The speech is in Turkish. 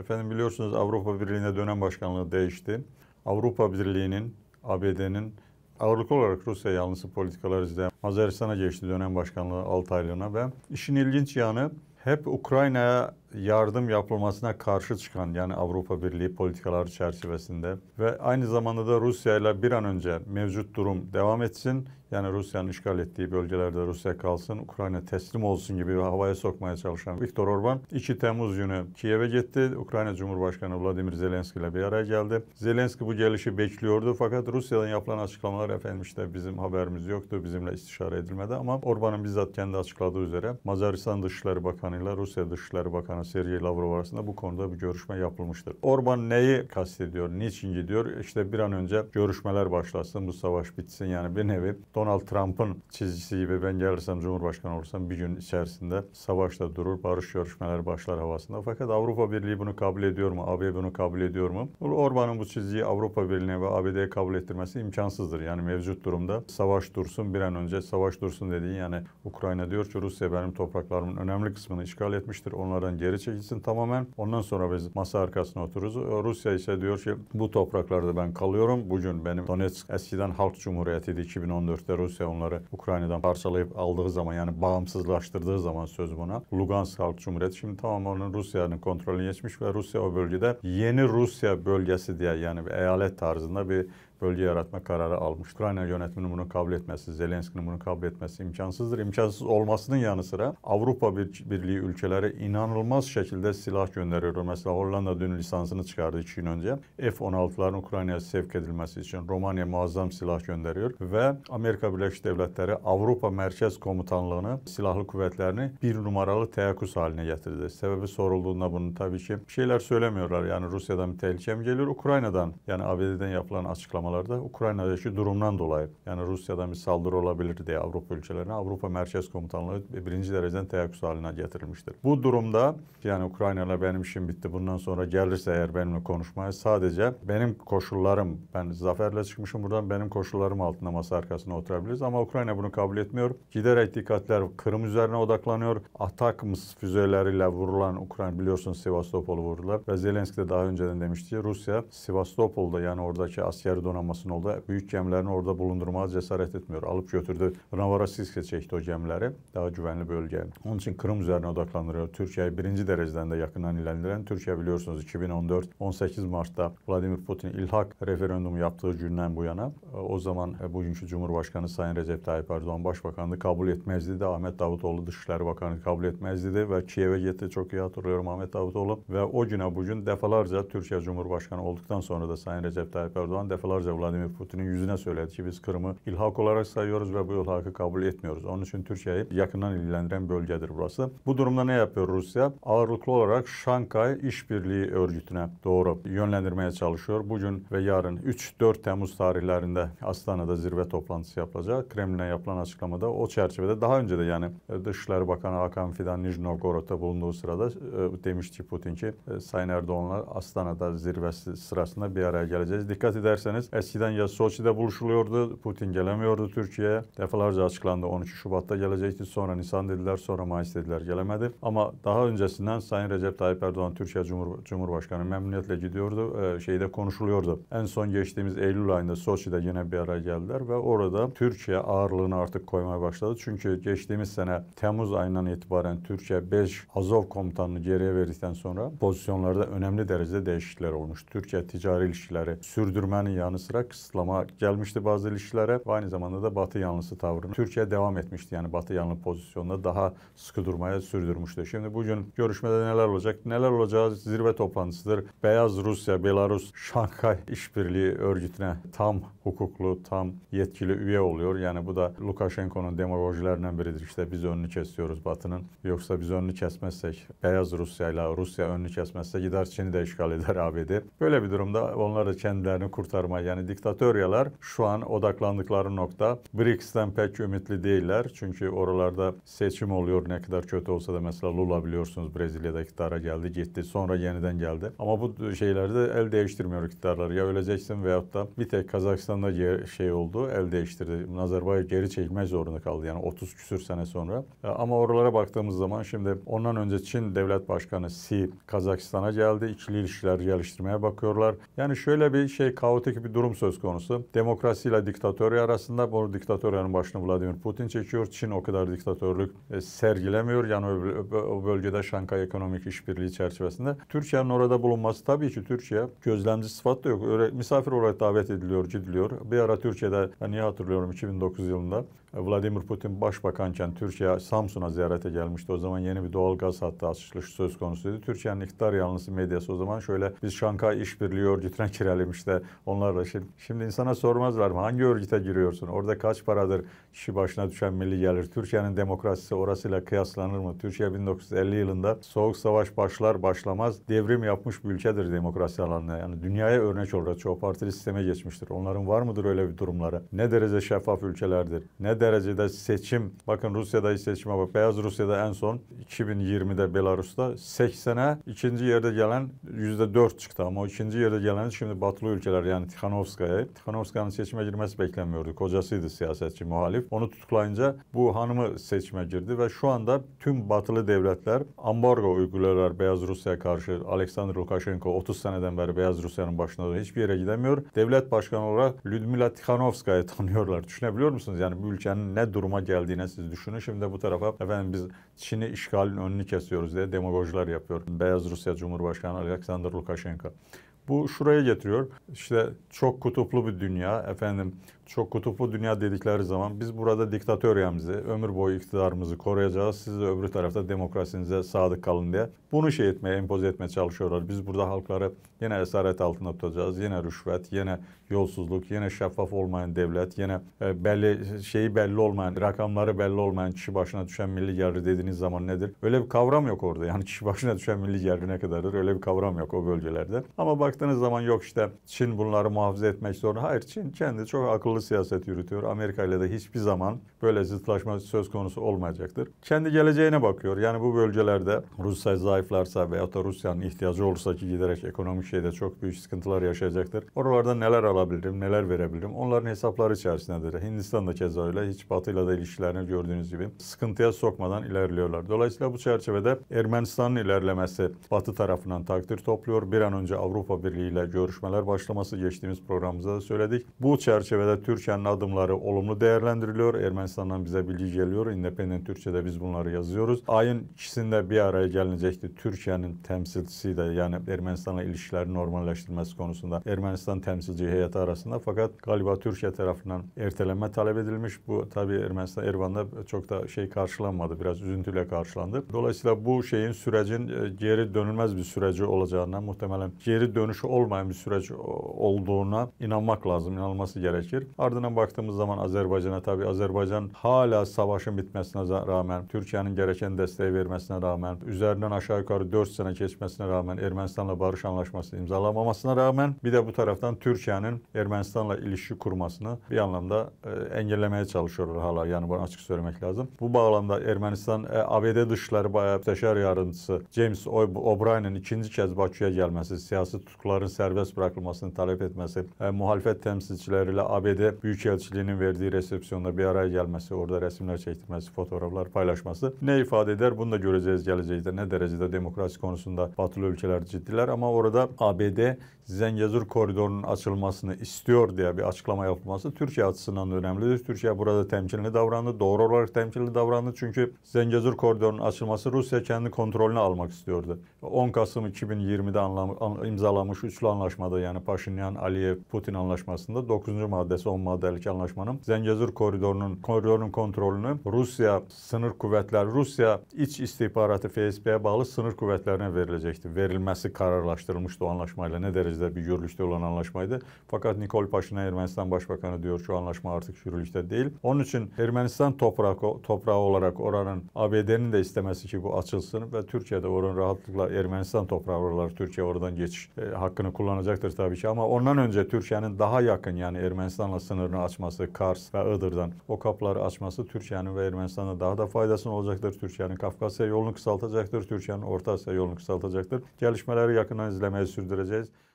Efendim biliyorsunuz Avrupa Birliği'ne dönem başkanlığı değişti. Avrupa Birliği'nin, ABD'nin ağırlık olarak Rusya yanlısı politikalar izleyen Mazaristan'a geçti dönem başkanlığı 6 aylığına ve işin ilginç yanı hep Ukrayna'ya yardım yapılmasına karşı çıkan yani Avrupa Birliği politikaları çerçevesinde ve aynı zamanda da Rusya ile bir an önce mevcut durum devam etsin. Yani Rusya'nın işgal ettiği bölgelerde Rusya kalsın, Ukrayna teslim olsun gibi havaya sokmaya çalışan Viktor Orban 2 Temmuz günü Kiev'e gitti. Ukrayna Cumhurbaşkanı Vladimir Zelenski ile bir araya geldi. Zelenski bu gelişi bekliyordu fakat Rusya'dan yapılan açıklamalar efendim işte bizim haberimiz yoktu, bizimle istişare edilmedi ama Orban'ın bizzat kendi açıkladığı üzere Macaristan Dışişleri Bakanı ile Rusya Dışişleri Bakanı Sergey Lavrov arasında bu konuda bir görüşme yapılmıştır. Orban neyi kastediyor? Niçin gidiyor? İşte bir an önce görüşmeler başlasın, bu savaş bitsin. Yani bir nevi Donald Trump'ın çizgisi gibi ben gelirsem Cumhurbaşkanı olursam bir gün içerisinde savaşta durur, barış görüşmeler başlar havasında. Fakat Avrupa Birliği bunu kabul ediyor mu? AB bunu kabul ediyor mu? Orban'ın bu çizgiyi Avrupa Birliği'ne ve ABD'ye kabul ettirmesi imkansızdır. Yani mevcut durumda savaş dursun bir an önce savaş dursun dediğin yani Ukrayna diyor ki Rusya benim topraklarımın önemli kısmını işgal etmiştir. Onlardan geri geri çekilsin tamamen. Ondan sonra biz masa arkasına otururuz. E, Rusya ise diyor ki bu topraklarda ben kalıyorum. Bugün benim Donetsk eskiden Halk Cumhuriyeti'ydi. 2014'te Rusya onları Ukrayna'dan parçalayıp aldığı zaman yani bağımsızlaştırdığı zaman söz buna. Lugansk Halk Cumhuriyeti şimdi tamam onun Rusya'nın kontrolünü geçmiş ve Rusya o bölgede yeni Rusya bölgesi diye yani bir eyalet tarzında bir bölge yaratma kararı almış. Ukrayna yönetiminin bunu kabul etmesi, Zelenski'nin bunu kabul etmesi imkansızdır. İmkansız olmasının yanı sıra Avrupa Birliği ülkeleri inanılmaz şekilde silah gönderiyor. Mesela Hollanda dün lisansını çıkardı 2 gün önce. F-16'ların Ukrayna'ya sevk edilmesi için Romanya muazzam silah gönderiyor ve Amerika Birleşik Devletleri Avrupa Merkez Komutanlığı'nı silahlı kuvvetlerini bir numaralı teyakkuz haline getirdi. Sebebi sorulduğunda bunu tabii ki şeyler söylemiyorlar. Yani Rusya'dan bir tehlike mi geliyor, Ukrayna'dan yani ABD'den yapılan açıklama açıklamalarda Ukrayna'daki durumdan dolayı yani Rusya'dan bir saldırı olabilir diye Avrupa ülkelerine Avrupa Merkez Komutanlığı birinci dereceden teyakkuz haline getirilmiştir. Bu durumda yani Ukrayna'yla benim işim bitti bundan sonra gelirse eğer benimle konuşmaya sadece benim koşullarım ben zaferle çıkmışım buradan benim koşullarım altında masa arkasına oturabiliriz ama Ukrayna bunu kabul etmiyor. Giderek dikkatler Kırım üzerine odaklanıyor. Atakms füzeleriyle vurulan Ukrayna biliyorsunuz Sivastopol'u vurdular ve Zelenski de daha önceden demişti Rusya Sivastopol'da yani oradaki askeri donanmasının orada büyük gəmilərini orada bulundurmağa cesaret etmiyor. Alıp götürdü. Novorossiyskə çəkdi o gəmiləri daha güvənli bölgəyə. Onun için Krım üzərinə odaklanırıq. Türkiyəyə birinci dereceden de yaxından irəliləyən Türkiyə biliyorsunuz 2014-18 Mart'ta Vladimir Putin ilhak referandumu yaptığı gündən bu yana e, o zaman e, bugünkü Cumhurbaşkanı Sayın Recep Tayyip Erdoğan başbakanlığı kabul etmezdi de Ahmet Davutoğlu Dışişleri Bakanı kabul etmezdi de ve Kiev'e gitti çok iyi hatırlıyorum Ahmet Davutoğlu ve o güne bugün defalarca Türkiye Cumhurbaşkanı olduktan sonra da Sayın Recep Tayyip Erdoğan defalarca defalarca Vladimir Putin'in yüzüne söyledi ki biz Kırım'ı ilhak olarak sayıyoruz ve bu ilhakı kabul etmiyoruz. Onun için Türkiye'yi yakından ilgilendiren bölgedir burası. Bu durumda ne yapıyor Rusya? Ağırlıklı olarak Şankay İşbirliği Örgütü'ne doğru yönlendirmeye çalışıyor. Bugün ve yarın 3-4 Temmuz tarihlerinde Astana'da zirve toplantısı yapılacak. Kremlin'e yapılan açıklamada o çerçevede daha önce de yani e, Dışişleri Bakanı Hakan Fidan Nijnovgorod'da bulunduğu sırada e, demişti Putin ki e, Sayın Erdoğan'la Astana'da zirvesi sırasında bir araya geleceğiz. Dikkat ederseniz Eskiden ya Soçi'de buluşuluyordu. Putin gelemiyordu Türkiye'ye. Defalarca açıklandı 13 Şubat'ta gelecekti. Sonra Nisan dediler, sonra Mayıs dediler gelemedi. Ama daha öncesinden Sayın Recep Tayyip Erdoğan Türkiye Cumhur Cumhurbaşkanı memnuniyetle gidiyordu. E, şeyde konuşuluyordu. En son geçtiğimiz Eylül ayında Soçi'de yine bir araya geldiler ve orada Türkiye ağırlığını artık koymaya başladı. Çünkü geçtiğimiz sene Temmuz ayından itibaren Türkiye 5 Azov komutanını geriye verdikten sonra pozisyonlarda önemli derecede değişiklikler olmuş. Türkiye ticari ilişkileri sürdürmenin yanı sıra kısıtlama gelmişti bazı ilişkilere aynı zamanda da Batı yanlısı tavrını Türkiye devam etmişti. Yani Batı yanlı pozisyonda daha sıkı durmaya sürdürmüştü. Şimdi bugün görüşmede neler olacak? Neler olacağı zirve toplantısıdır. Beyaz Rusya, Belarus, Şanghay İşbirliği Örgütü'ne tam hukuklu, tam yetkili üye oluyor. Yani bu da Lukashenko'nun demagojilerinden biridir. İşte biz önünü kesiyoruz Batı'nın. Yoksa biz önünü kesmezsek, Beyaz Rusya ile Rusya önünü kesmezse gider Çin'i de işgal eder ABD. Böyle bir durumda onlar da kendilerini kurtarmaya yani diktatöryalar şu an odaklandıkları nokta BRICS'ten pek ümitli değiller. Çünkü oralarda seçim oluyor ne kadar kötü olsa da mesela Lula biliyorsunuz Brezilya'da iktidara geldi gitti sonra yeniden geldi. Ama bu şeylerde el değiştirmiyor iktidarları. Ya öleceksin veyahut da bir tek Kazakistan'da şey oldu el değiştirdi. Nazarbayev geri çekmek zorunda kaldı yani 30 küsür sene sonra. E, ama oralara baktığımız zaman şimdi ondan önce Çin devlet başkanı si Kazakistan'a geldi. İkili ilişkiler geliştirmeye bakıyorlar. Yani şöyle bir şey kaotik bir durum durum söz konusu. Demokrasiyle diktatörü arasında bunu diktatörün başını Vladimir Putin çekiyor. Çin o kadar diktatörlük e, sergilemiyor. Yani o bölgede Şangay Ekonomik İşbirliği çerçevesinde. Türkiye'nin orada bulunması tabii ki Türkiye gözlemci sıfat da yok. Öyle misafir olarak davet ediliyor, gidiliyor. Bir ara Türkiye'de niye hatırlıyorum 2009 yılında e, Vladimir Putin başbakanken Türkiye Samsun'a ziyarete gelmişti. O zaman yeni bir doğal gaz hattı açılışı söz konusuydu. Türkiye'nin iktidar yanlısı medyası o zaman şöyle biz Şangay İşbirliği örgütüne kirelemiş de onlarla için. Şimdi insana sormazlar mı? Hangi örgüte giriyorsun? Orada kaç paradır kişi başına düşen milli gelir? Türkiye'nin demokrasisi orasıyla kıyaslanır mı? Türkiye 1950 yılında soğuk savaş başlar başlamaz devrim yapmış bir ülkedir demokrasi alanında. Yani dünyaya örnek olarak çoğu partili sisteme geçmiştir. Onların var mıdır öyle bir durumları? Ne derece şeffaf ülkelerdir? Ne derecede seçim? Bakın Rusya'da seçime bak. Beyaz Rusya'da en son 2020'de Belarus'ta 80'e ikinci yerde gelen %4 çıktı ama o ikinci yerde gelen şimdi batılı ülkeler yani Tihanov Tikhanovska'ya. Tikhanovska'nın seçime girmesi beklenmiyordu. Kocasıydı siyasetçi muhalif. Onu tutuklayınca bu hanımı seçime girdi ve şu anda tüm batılı devletler ambargo uyguluyorlar Beyaz Rusya'ya karşı. Alexander Lukashenko 30 seneden beri Beyaz Rusya'nın başında hiçbir yere gidemiyor. Devlet başkanı olarak Lyudmila Tikhanovska'yı tanıyorlar. Düşünebiliyor musunuz? Yani bu ülkenin ne duruma geldiğine siz düşünün. Şimdi bu tarafa efendim biz Çin'i işgalin önünü kesiyoruz diye demagojiler yapıyor. Beyaz Rusya Cumhurbaşkanı Alexander Lukashenko. Bu şuraya getiriyor. İşte çok kutuplu bir dünya efendim çok kutuplu dünya dedikleri zaman biz burada diktatör yamızı, ömür boyu iktidarımızı koruyacağız. Siz de öbür tarafta demokrasinize sadık kalın diye. Bunu şey etmeye, empoze etmeye çalışıyorlar. Biz burada halkları yine esaret altında tutacağız. Yine rüşvet, yine yolsuzluk, yine şeffaf olmayan devlet, yine e, belli şeyi belli olmayan, rakamları belli olmayan kişi başına düşen milli gelir dediğiniz zaman nedir? Öyle bir kavram yok orada. Yani kişi başına düşen milli gelir ne kadardır? Öyle bir kavram yok o bölgelerde. Ama baktığınız zaman yok işte Çin bunları muhafaza etmek zorunda. Hayır Çin kendi çok akıllı akıllı siyaset yürütüyor. Amerika ile de hiçbir zaman böyle zıtlaşma söz konusu olmayacaktır. Kendi geleceğine bakıyor. Yani bu bölgelerde Rusya zayıflarsa veya da Rusya'nın ihtiyacı olursa ki giderek ekonomik şeyde çok büyük sıkıntılar yaşayacaktır. Oralarda neler alabilirim, neler verebilirim? Onların hesapları içerisindedir. Hindistan da keza öyle. Hiç Batı'yla da ilişkilerini gördüğünüz gibi sıkıntıya sokmadan ilerliyorlar. Dolayısıyla bu çerçevede Ermenistan'ın ilerlemesi Batı tarafından takdir topluyor. Bir an önce Avrupa Birliği ile görüşmeler başlaması geçtiğimiz programımızda da söyledik. Bu çerçevede Türkiye'nin adımları olumlu değerlendiriliyor. Ermenistan'dan bize bilgi geliyor. Independent Türkçe'de biz bunları yazıyoruz. Ayın ikisinde bir araya gelinecekti. Türkiye'nin temsilcisi de yani Ermenistan'la ilişkileri normalleştirmesi konusunda Ermenistan temsilci heyeti arasında fakat galiba Türkiye tarafından erteleme talep edilmiş. Bu tabii Ermenistan Ervan'da çok da şey karşılanmadı. Biraz üzüntüyle karşılandı. Dolayısıyla bu şeyin sürecin e, geri dönülmez bir süreci olacağına muhtemelen geri dönüşü olmayan bir süreç olduğuna inanmak lazım. İnanılması gerekir. Ardından baktığımız zaman Azerbaycan'a tabi Azerbaycan hala savaşın bitmesine rağmen, Türkiye'nin gereken desteği vermesine rağmen, üzerinden aşağı yukarı 4 sene geçmesine rağmen Ermenistan'la barış anlaşması imzalamamasına rağmen bir de bu taraftan Türkiye'nin Ermenistan'la ilişki kurmasını bir anlamda e, engellemeye çalışıyorlar hala. Yani bunu açık söylemek lazım. Bu bağlamda Ermenistan e, ABD Dışişleri Müsteşar Yardımcısı James O'Brien'in ikinci kez Bakü'yə gelmesi, siyasi tutuqların serbest bırakılmasını talep etmesi, e, müxalifət təmsilçiləri ABD Türkiye'de Büyükelçiliğinin verdiği resepsiyonda bir araya gelmesi, orada resimler çektirmesi, fotoğraflar paylaşması ne ifade eder? Bunu da göreceğiz gelecekte. Ne derecede demokrasi konusunda batılı ülkeler ciddiler ama orada ABD Zengezur koridorunun açılmasını istiyor diye bir açıklama yapılması Türkiye açısından da önemlidir. Türkiye burada temkinli davrandı. Doğru olarak temkinli davrandı. Çünkü Zengezur koridorunun açılması Rusya kendi kontrolünü almak istiyordu. 10 Kasım 2020'de anlam, imzalanmış üçlü anlaşmada yani Paşinyan, Aliyev, Putin anlaşmasında 9. maddesi savunma adalet anlaşmanın Zengezur koridorunun koridorun kontrolünü Rusya sınır kuvvetler Rusya iç istihbaratı FSB'ye bağlı sınır kuvvetlerine verilecekti. Verilmesi kararlaştırılmıştı o anlaşmayla. Ne derecede bir yürürlükte olan anlaşmaydı. Fakat Nikol Paşinyan Ermenistan Başbakanı diyor şu anlaşma artık yürürlükte değil. Onun için Ermenistan toprağı, toprağı olarak oranın ABD'nin de istemesi ki bu açılsın ve Türkiye'de oranın rahatlıkla Ermenistan toprağı olarak Türkiye oradan geçiş e, hakkını kullanacaktır tabii ki ama ondan önce Türkiye'nin daha yakın yani Ermenistan'la sınırını açması, Kars ve Iğdır'dan o kapıları açması Türkiye'nin ve Ermenistan'a daha da faydasını olacaktır. Türkiye'nin Kafkasya yolunu kısaltacaktır. Türkiye'nin Orta Asya yolunu kısaltacaktır. Gelişmeleri yakından izlemeye sürdüreceğiz.